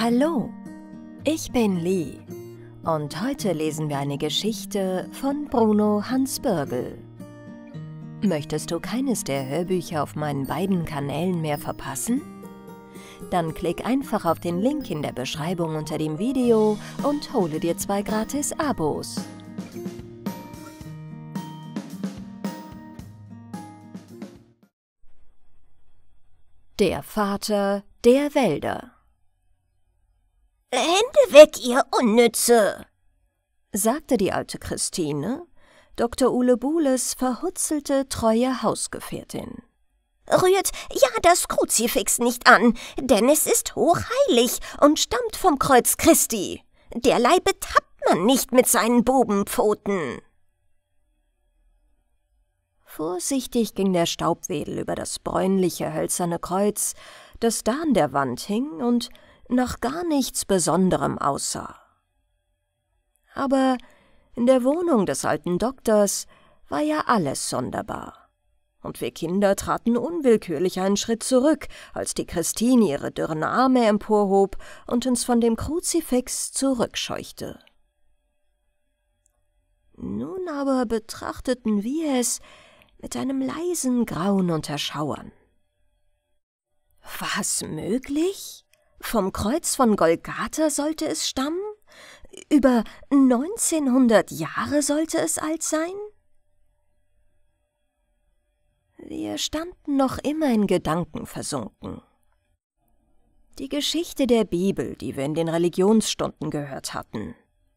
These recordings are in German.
Hallo, ich bin Lee und heute lesen wir eine Geschichte von Bruno Hansbürgel. Möchtest du keines der Hörbücher auf meinen beiden Kanälen mehr verpassen? Dann klick einfach auf den Link in der Beschreibung unter dem Video und hole dir zwei gratis Abos. Der Vater der Wälder Hände weg, ihr Unnütze! sagte die alte Christine, Dr. Buhles verhutzelte, treue Hausgefährtin. Rührt ja das Kruzifix nicht an, denn es ist hochheilig und stammt vom Kreuz Christi. Derlei betappt man nicht mit seinen Bubenpfoten. Vorsichtig ging der Staubwedel über das bräunliche hölzerne Kreuz, das da an der Wand hing und nach gar nichts Besonderem aussah. Aber in der Wohnung des alten Doktors war ja alles sonderbar. Und wir Kinder traten unwillkürlich einen Schritt zurück, als die Christine ihre dürren Arme emporhob und uns von dem Kruzifix zurückscheuchte. Nun aber betrachteten wir es mit einem leisen Grauen und Erschauern. Was möglich? Vom Kreuz von Golgatha sollte es stammen? Über 1900 Jahre sollte es alt sein? Wir standen noch immer in Gedanken versunken. Die Geschichte der Bibel, die wir in den Religionsstunden gehört hatten,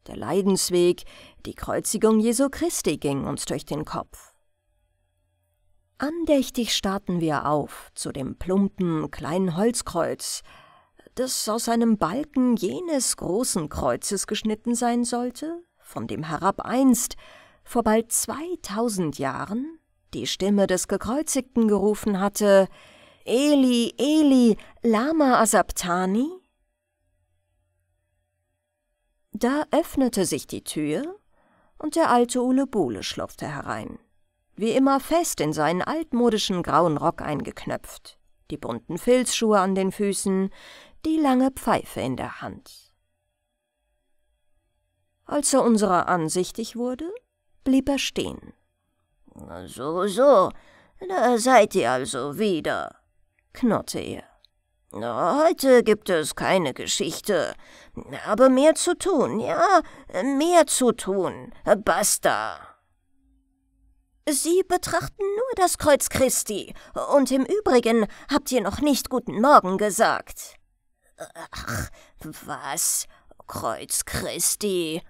der Leidensweg, die Kreuzigung Jesu Christi ging uns durch den Kopf. Andächtig starrten wir auf zu dem plumpen, kleinen Holzkreuz, das aus einem Balken jenes großen Kreuzes geschnitten sein sollte, von dem herab einst, vor bald zweitausend Jahren, die Stimme des Gekreuzigten gerufen hatte, Eli, Eli, Lama Asabtani? Da öffnete sich die Tür und der alte Ulebole schlurfte herein, wie immer fest in seinen altmodischen grauen Rock eingeknöpft, die bunten Filzschuhe an den Füßen, die lange Pfeife in der Hand. Als er unserer ansichtig wurde, blieb er stehen. So, so, da seid ihr also wieder, knurrte er. Heute gibt es keine Geschichte, aber mehr zu tun, ja, mehr zu tun, basta. Sie betrachten nur das Kreuz Christi, und im Übrigen habt ihr noch nicht guten Morgen gesagt. Äh, ach, was? Kreuz Christi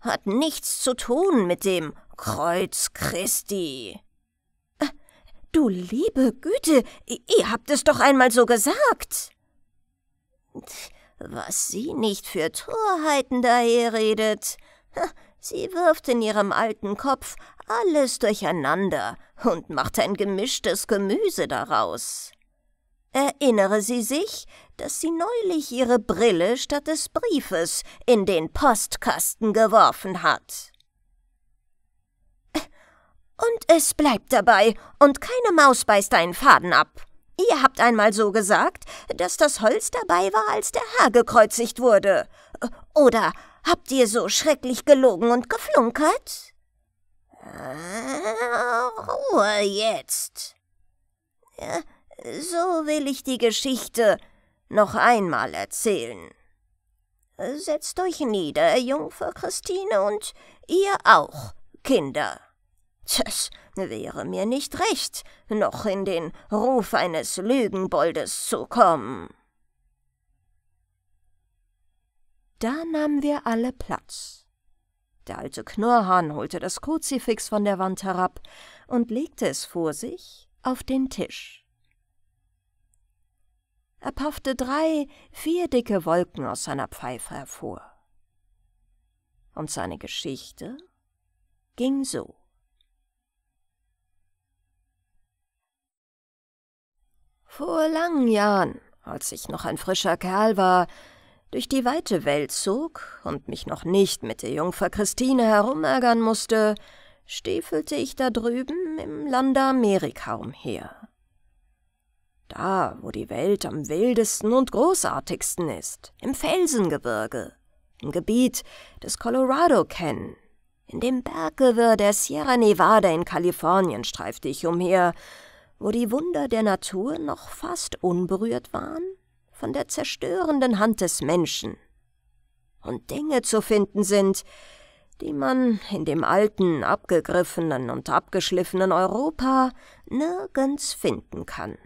hat nichts zu tun mit dem Kreuz Christi. Äh, du liebe Güte, ihr habt es doch einmal so gesagt. Was sie nicht für Torheiten daherredet. Sie wirft in ihrem alten Kopf alles durcheinander und macht ein gemischtes Gemüse daraus. Erinnere sie sich, dass sie neulich ihre Brille statt des Briefes in den Postkasten geworfen hat. Und es bleibt dabei, und keine Maus beißt einen Faden ab. Ihr habt einmal so gesagt, dass das Holz dabei war, als der Herr gekreuzigt wurde. Oder habt ihr so schrecklich gelogen und geflunkert? Äh, Ruhe jetzt. Ja. Äh, so will ich die Geschichte noch einmal erzählen. Setzt euch nieder, Jungfer Christine, und ihr auch, Kinder. Das wäre mir nicht recht, noch in den Ruf eines Lügenboldes zu kommen. Da nahmen wir alle Platz. Der alte Knurrhahn holte das Kruzifix von der Wand herab und legte es vor sich auf den Tisch. Er paffte drei, vier dicke Wolken aus seiner Pfeife hervor. Und seine Geschichte ging so. Vor langen Jahren, als ich noch ein frischer Kerl war, durch die weite Welt zog und mich noch nicht mit der Jungfer Christine herumärgern musste, stiefelte ich da drüben im Lande Amerika umher da, wo die Welt am wildesten und großartigsten ist, im Felsengebirge, im Gebiet des Colorado Canyon. In dem Berggewirr der Sierra Nevada in Kalifornien streifte ich umher, wo die Wunder der Natur noch fast unberührt waren von der zerstörenden Hand des Menschen. Und Dinge zu finden sind, die man in dem alten, abgegriffenen und abgeschliffenen Europa nirgends finden kann.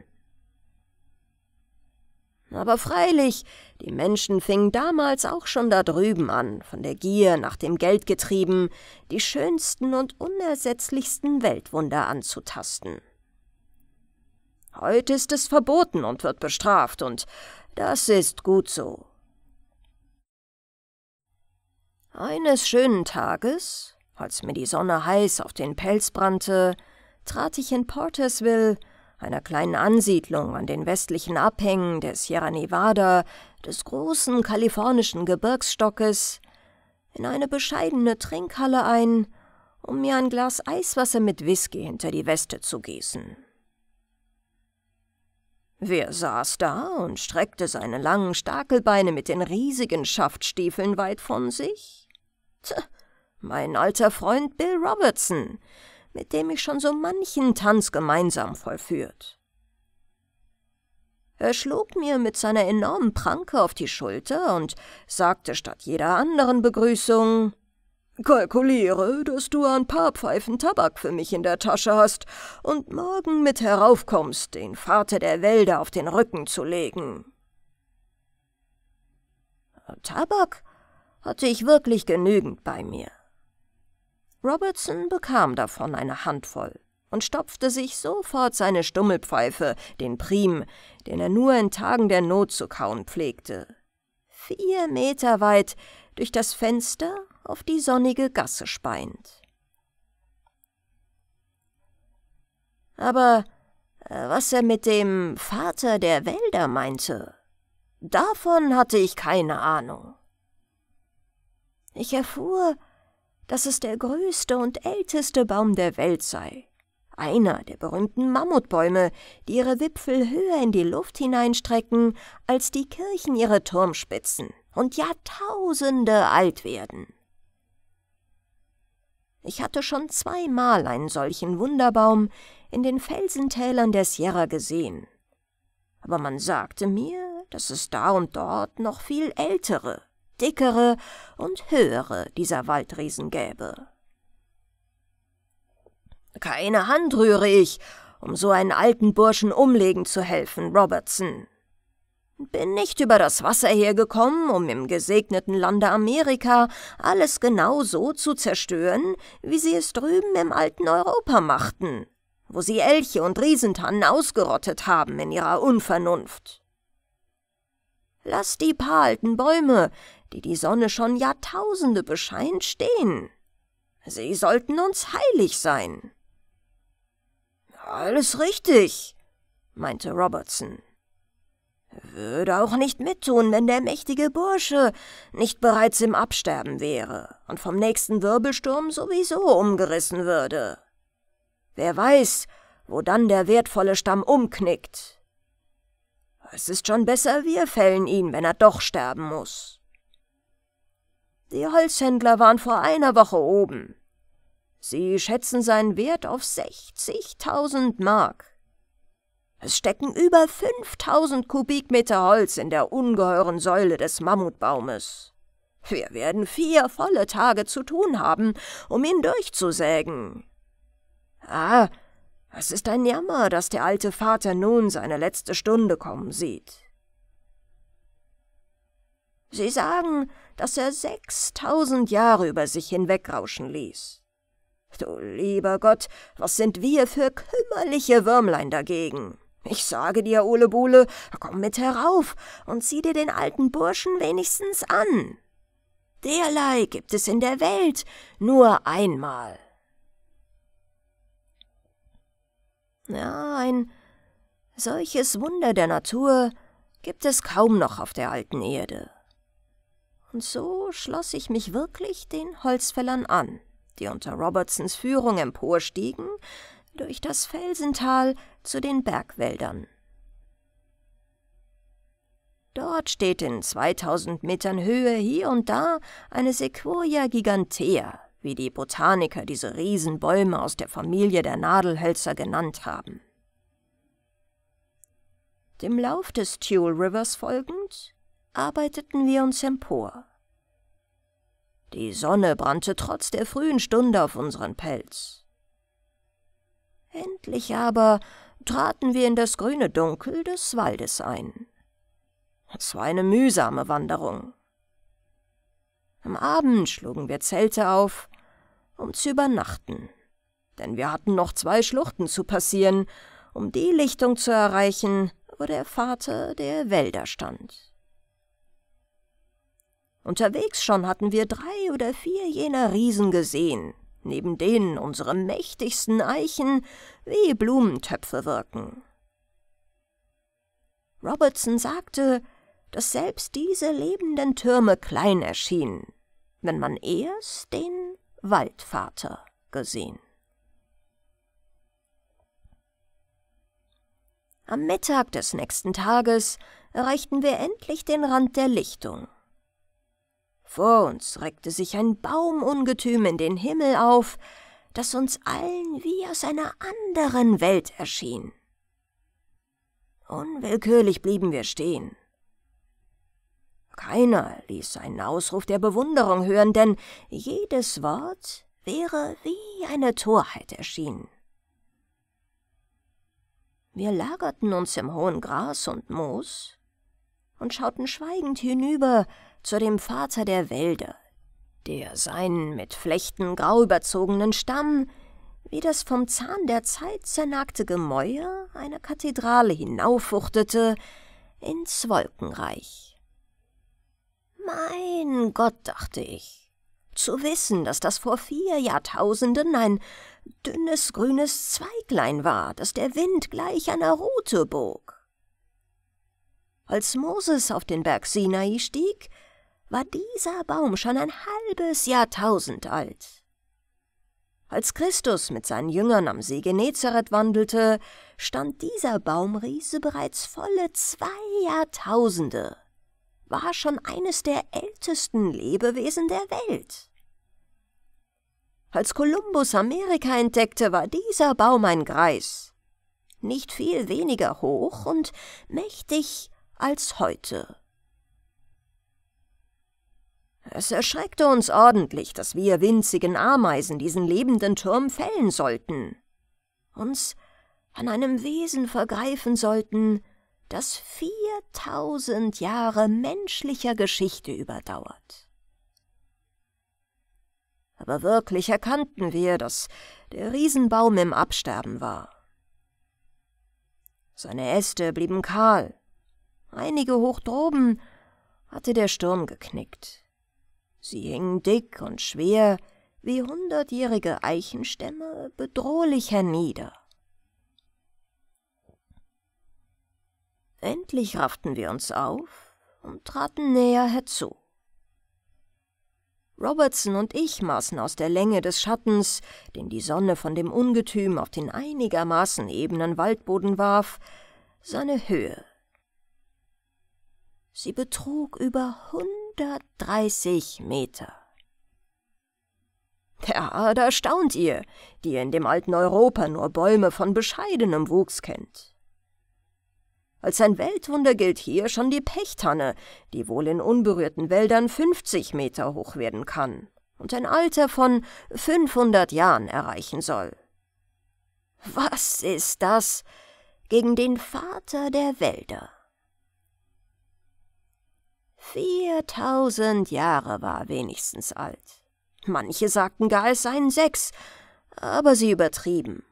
Aber freilich, die Menschen fingen damals auch schon da drüben an, von der Gier nach dem Geld getrieben, die schönsten und unersetzlichsten Weltwunder anzutasten. Heute ist es verboten und wird bestraft, und das ist gut so. Eines schönen Tages, als mir die Sonne heiß auf den Pelz brannte, trat ich in Portersville einer kleinen Ansiedlung an den westlichen Abhängen der Sierra Nevada, des großen kalifornischen Gebirgsstockes, in eine bescheidene Trinkhalle ein, um mir ein Glas Eiswasser mit Whisky hinter die Weste zu gießen. Wer saß da und streckte seine langen Stakelbeine mit den riesigen Schaftstiefeln weit von sich? Tch, mein alter Freund Bill Robertson, mit dem ich schon so manchen Tanz gemeinsam vollführt. Er schlug mir mit seiner enormen Pranke auf die Schulter und sagte statt jeder anderen Begrüßung Kalkuliere, dass du ein paar Pfeifen Tabak für mich in der Tasche hast und morgen mit heraufkommst, den Vater der Wälder auf den Rücken zu legen. Tabak hatte ich wirklich genügend bei mir. Robertson bekam davon eine Handvoll und stopfte sich sofort seine Stummelpfeife, den Prim, den er nur in Tagen der Not zu kauen pflegte. Vier Meter weit durch das Fenster auf die sonnige Gasse speiend. Aber äh, was er mit dem Vater der Wälder meinte, davon hatte ich keine Ahnung. Ich erfuhr, dass es der größte und älteste Baum der Welt sei. Einer der berühmten Mammutbäume, die ihre Wipfel höher in die Luft hineinstrecken, als die Kirchen ihre Turmspitzen und Jahrtausende alt werden. Ich hatte schon zweimal einen solchen Wunderbaum in den Felsentälern der Sierra gesehen. Aber man sagte mir, dass es da und dort noch viel ältere, dickere und höhere dieser Waldriesen gäbe. Keine Hand rühre ich, um so einen alten Burschen umlegen zu helfen, Robertson. Bin nicht über das Wasser hergekommen, um im gesegneten Lande Amerika alles genau so zu zerstören, wie sie es drüben im alten Europa machten, wo sie Elche und Riesentannen ausgerottet haben in ihrer Unvernunft. Lass die paar alten Bäume, die die Sonne schon Jahrtausende bescheint, stehen. Sie sollten uns heilig sein. Alles richtig, meinte Robertson. Würde auch nicht mittun, wenn der mächtige Bursche nicht bereits im Absterben wäre und vom nächsten Wirbelsturm sowieso umgerissen würde. Wer weiß, wo dann der wertvolle Stamm umknickt. Es ist schon besser, wir fällen ihn, wenn er doch sterben muss. Die Holzhändler waren vor einer Woche oben. Sie schätzen seinen Wert auf 60.000 Mark. Es stecken über 5.000 Kubikmeter Holz in der ungeheuren Säule des Mammutbaumes. Wir werden vier volle Tage zu tun haben, um ihn durchzusägen. Ah, es ist ein Jammer, dass der alte Vater nun seine letzte Stunde kommen sieht. Sie sagen, dass er sechstausend Jahre über sich hinwegrauschen ließ. Du lieber Gott, was sind wir für kümmerliche Würmlein dagegen? Ich sage dir, Ole Bule, komm mit herauf und sieh dir den alten Burschen wenigstens an. Derlei gibt es in der Welt nur einmal. Ja, ein solches Wunder der Natur gibt es kaum noch auf der alten Erde. Und so schloss ich mich wirklich den Holzfällern an, die unter Robertsons Führung emporstiegen, durch das Felsental zu den Bergwäldern. Dort steht in 2000 Metern Höhe hier und da eine Sequoia gigantea, wie die Botaniker diese Riesenbäume aus der Familie der Nadelhölzer genannt haben. Dem Lauf des Tule Rivers folgend arbeiteten wir uns empor. Die Sonne brannte trotz der frühen Stunde auf unseren Pelz. Endlich aber traten wir in das grüne Dunkel des Waldes ein. Es war eine mühsame Wanderung. Am Abend schlugen wir Zelte auf um zu übernachten. Denn wir hatten noch zwei Schluchten zu passieren. Um die Lichtung zu erreichen, wo der Vater der Wälder stand. Unterwegs schon hatten wir drei oder vier jener Riesen gesehen, neben denen unsere mächtigsten Eichen wie Blumentöpfe wirken. Robertson sagte, dass selbst diese lebenden Türme klein erschienen, wenn man erst den Waldvater gesehen. Am Mittag des nächsten Tages erreichten wir endlich den Rand der Lichtung. Vor uns reckte sich ein Baumungetüm in den Himmel auf, das uns allen wie aus einer anderen Welt erschien. Unwillkürlich blieben wir stehen. Keiner ließ einen Ausruf der Bewunderung hören, denn jedes Wort wäre wie eine Torheit erschienen. Wir lagerten uns im hohen Gras und Moos und schauten schweigend hinüber zu dem Vater der Wälder, der seinen mit Flechten grau überzogenen Stamm wie das vom Zahn der Zeit zernagte Gemäuer einer Kathedrale hinauffuchtete ins Wolkenreich. Mein Gott, dachte ich. Zu wissen, dass das vor vier Jahrtausenden ein dünnes grünes Zweiglein war, das der Wind gleich einer Rute bog. Als Moses auf den Berg Sinai stieg, war dieser Baum schon ein halbes Jahrtausend alt. Als Christus mit seinen Jüngern am See Genezareth wandelte, stand dieser Baumriese bereits volle zwei Jahrtausende war schon eines der ältesten Lebewesen der Welt. Als Kolumbus Amerika entdeckte, war dieser Baum ein Greis, nicht viel weniger hoch und mächtig als heute. Es erschreckte uns ordentlich, dass wir winzigen Ameisen diesen lebenden Turm fällen sollten, uns an einem Wesen vergreifen sollten, das 4000 Jahre menschlicher Geschichte überdauert. Aber wirklich erkannten wir, dass der Riesenbaum im Absterben war. Seine Äste blieben kahl, einige hoch droben hatte der Sturm geknickt. Sie hingen dick und schwer wie hundertjährige Eichenstämme bedrohlich hernieder. Endlich rafften wir uns auf und traten näher herzu. Robertson und ich maßen aus der Länge des Schattens, den die Sonne von dem Ungetüm auf den einigermaßen ebenen Waldboden warf, seine Höhe. Sie betrug über 130 Meter. Ja, da staunt ihr, die ihr in dem alten Europa nur Bäume von bescheidenem Wuchs kennt. Als ein Weltwunder gilt hier schon die Pechtanne, die wohl in unberührten Wäldern 50 Meter hoch werden kann und ein Alter von 500 Jahren erreichen soll. Was ist das gegen den Vater der Wälder? 4000 Jahre war wenigstens alt. Manche sagten gar, es seien sechs, aber sie übertrieben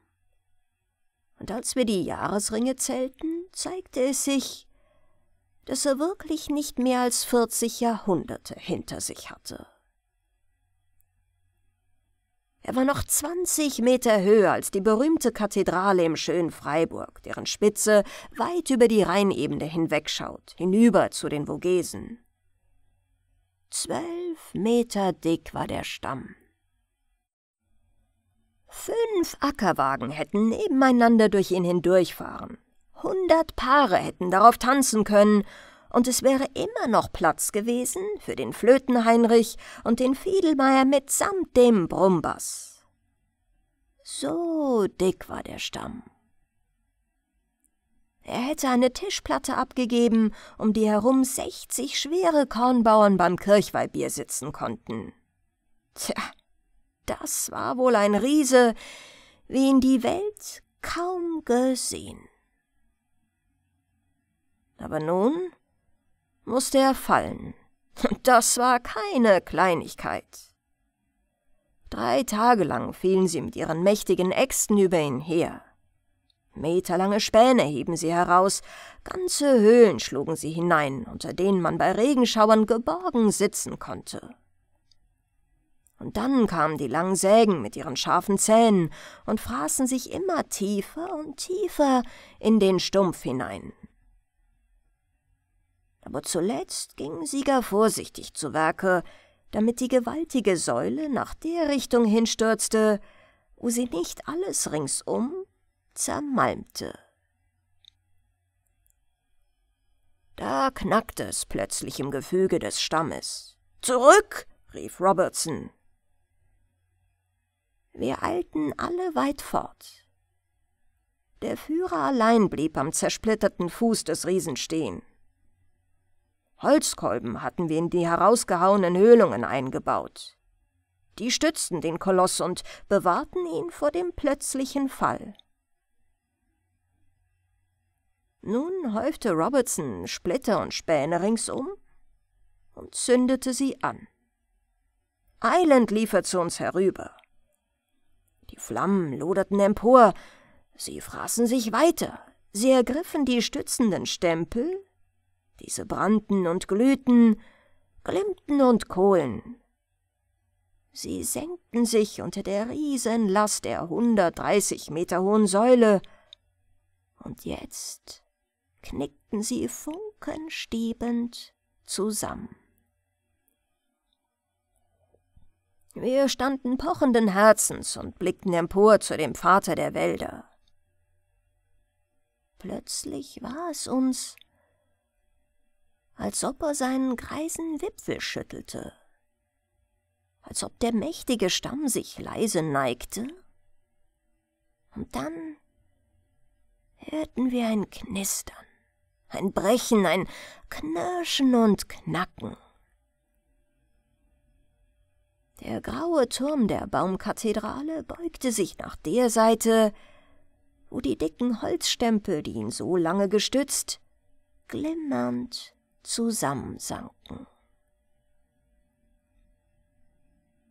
und als wir die Jahresringe zählten, zeigte es sich, dass er wirklich nicht mehr als 40 Jahrhunderte hinter sich hatte. Er war noch 20 Meter höher als die berühmte Kathedrale im schönen Freiburg, deren Spitze weit über die Rheinebene hinwegschaut, hinüber zu den Vogesen. Zwölf Meter dick war der Stamm, Fünf Ackerwagen hätten nebeneinander durch ihn hindurchfahren. Hundert Paare hätten darauf tanzen können, und es wäre immer noch Platz gewesen für den Flötenheinrich und den Fiedelmeier mitsamt dem Brumbass. So dick war der Stamm. Er hätte eine Tischplatte abgegeben, um die herum sechzig schwere Kornbauern beim Kirchweihbier sitzen konnten. Tja, das war wohl ein Riese, wie ihn die Welt kaum gesehen. Aber nun musste er fallen, und das war keine Kleinigkeit. Drei Tage lang fielen sie mit ihren mächtigen Äxten über ihn her. Meterlange Späne heben sie heraus, ganze Höhlen schlugen sie hinein, unter denen man bei Regenschauern geborgen sitzen konnte. Und dann kamen die langen Sägen mit ihren scharfen Zähnen und fraßen sich immer tiefer und tiefer in den Stumpf hinein. Aber zuletzt ging Sieger vorsichtig zu Werke, damit die gewaltige Säule nach der Richtung hinstürzte, wo sie nicht alles ringsum zermalmte. Da knackte es plötzlich im Gefüge des Stammes. Zurück! rief Robertson. Wir eilten alle weit fort. Der Führer allein blieb am zersplitterten Fuß des Riesen stehen. Holzkolben hatten wir in die herausgehauenen Höhlungen eingebaut. Die stützten den Koloss und bewahrten ihn vor dem plötzlichen Fall. Nun häufte Robertson Splitter und Späne ringsum und zündete sie an. Eilend lief er zu uns herüber. Die Flammen loderten empor, sie fraßen sich weiter, sie ergriffen die stützenden Stempel, diese brannten und glühten, glimmten und kohlen. Sie senkten sich unter der Riesenlast der 130 Meter hohen Säule, und jetzt knickten sie funkenstiebend zusammen. Wir standen pochenden Herzens und blickten empor zu dem Vater der Wälder. Plötzlich war es uns, als ob er seinen greisen Wipfel schüttelte, als ob der mächtige Stamm sich leise neigte, und dann hörten wir ein Knistern, ein Brechen, ein Knirschen und Knacken. Der graue Turm der Baumkathedrale beugte sich nach der Seite, wo die dicken Holzstempel, die ihn so lange gestützt, glimmernd zusammensanken.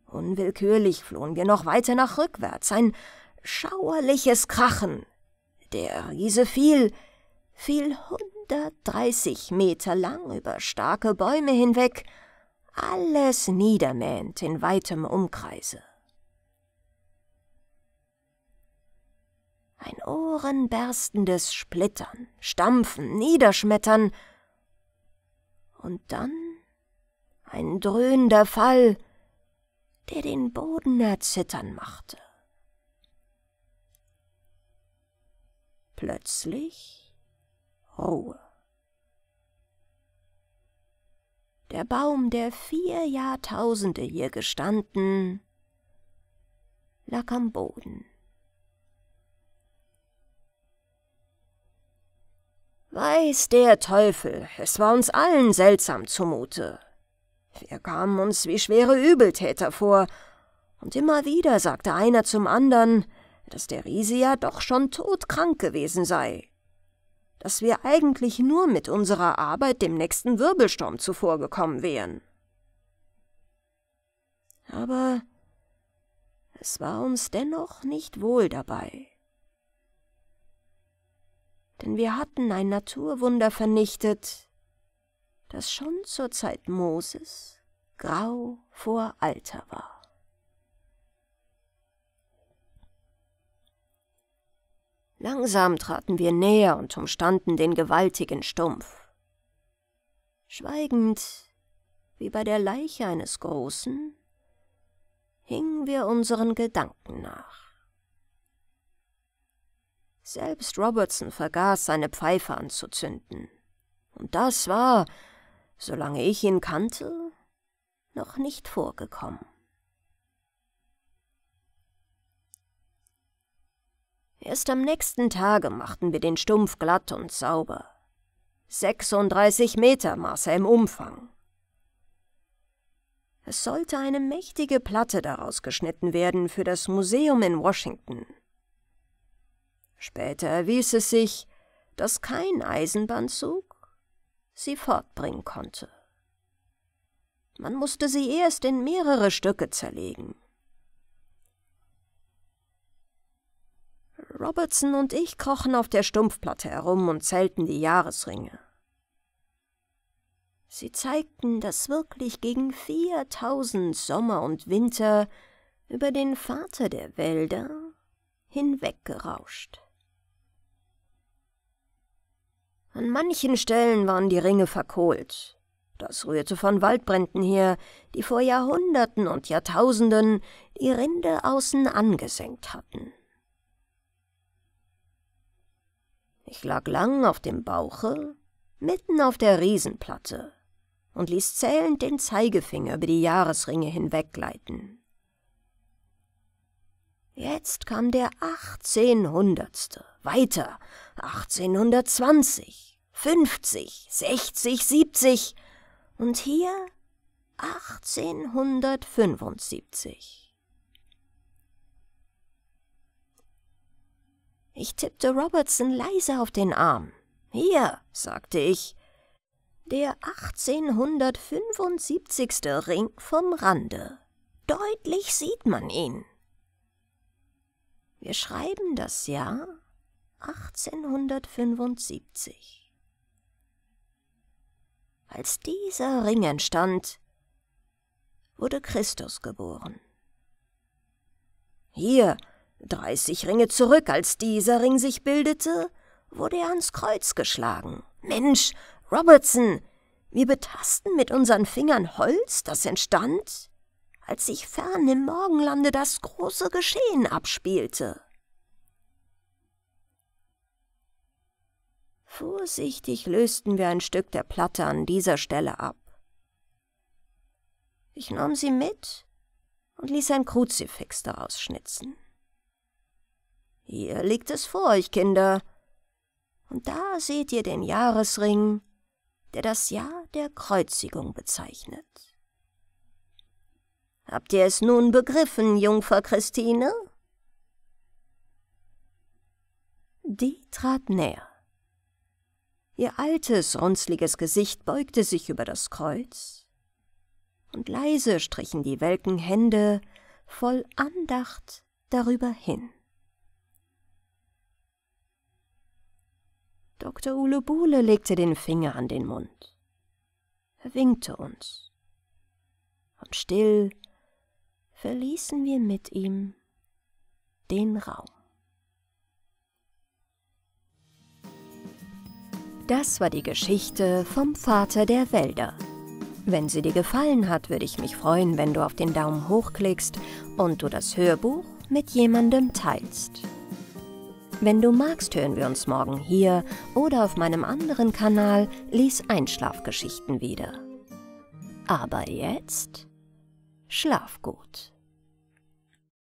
Unwillkürlich flohen wir noch weiter nach rückwärts, ein schauerliches Krachen. Der Riese fiel, fiel 130 Meter lang über starke Bäume hinweg, alles niedermäht in weitem Umkreise. Ein ohrenberstendes Splittern, Stampfen, Niederschmettern und dann ein dröhnender Fall, der den Boden erzittern machte. Plötzlich Ruhe. der Baum, der vier Jahrtausende hier gestanden, lag am Boden. Weiß der Teufel, es war uns allen seltsam zumute. Wir kamen uns wie schwere Übeltäter vor, und immer wieder sagte einer zum anderen, dass der Riese ja doch schon todkrank gewesen sei dass wir eigentlich nur mit unserer Arbeit dem nächsten Wirbelsturm zuvorgekommen wären. Aber es war uns dennoch nicht wohl dabei. Denn wir hatten ein Naturwunder vernichtet, das schon zur Zeit Moses grau vor Alter war. Langsam traten wir näher und umstanden den gewaltigen Stumpf. Schweigend, wie bei der Leiche eines Großen, hingen wir unseren Gedanken nach. Selbst Robertson vergaß, seine Pfeife anzuzünden. Und das war, solange ich ihn kannte, noch nicht vorgekommen. Erst am nächsten Tage machten wir den Stumpf glatt und sauber. 36 Meter maß er im Umfang. Es sollte eine mächtige Platte daraus geschnitten werden für das Museum in Washington. Später erwies es sich, dass kein Eisenbahnzug sie fortbringen konnte. Man musste sie erst in mehrere Stücke zerlegen. Robertson und ich krochen auf der Stumpfplatte herum und zählten die Jahresringe. Sie zeigten, dass wirklich gegen 4000 Sommer und Winter über den Vater der Wälder hinweggerauscht. An manchen Stellen waren die Ringe verkohlt. Das rührte von Waldbränden her, die vor Jahrhunderten und Jahrtausenden die Rinde außen angesenkt hatten. Ich lag lang auf dem Bauche, mitten auf der Riesenplatte, und ließ zählend den Zeigefinger über die Jahresringe hinweggleiten. Jetzt kam der 1800. Weiter. 1820, 50, 60, 70 und hier 1875. Ich tippte Robertson leise auf den Arm. Hier, sagte ich. Der 1875. Ring vom Rande. Deutlich sieht man ihn. Wir schreiben das Jahr 1875. Als dieser Ring entstand, wurde Christus geboren. Hier, Dreißig Ringe zurück, als dieser Ring sich bildete, wurde er ans Kreuz geschlagen. Mensch, Robertson, wir betasten mit unseren Fingern Holz, das entstand, als sich fern im Morgenlande das große Geschehen abspielte. Vorsichtig lösten wir ein Stück der Platte an dieser Stelle ab. Ich nahm sie mit und ließ ein Kruzifix daraus schnitzen. Hier liegt es vor euch, Kinder. Und da seht ihr den Jahresring, der das Jahr der Kreuzigung bezeichnet. Habt ihr es nun begriffen, Jungfer Christine? Die trat näher. Ihr altes, runzliges Gesicht beugte sich über das Kreuz, und leise strichen die welken Hände voll Andacht darüber hin. Dr. Ulebule legte den Finger an den Mund. Er winkte uns. Und still verließen wir mit ihm den Raum. Das war die Geschichte vom Vater der Wälder. Wenn sie dir gefallen hat, würde ich mich freuen, wenn du auf den Daumen hoch klickst und du das Hörbuch mit jemandem teilst. Wenn du magst, hören wir uns morgen hier oder auf meinem anderen Kanal Lies Einschlafgeschichten wieder. Aber jetzt schlaf gut.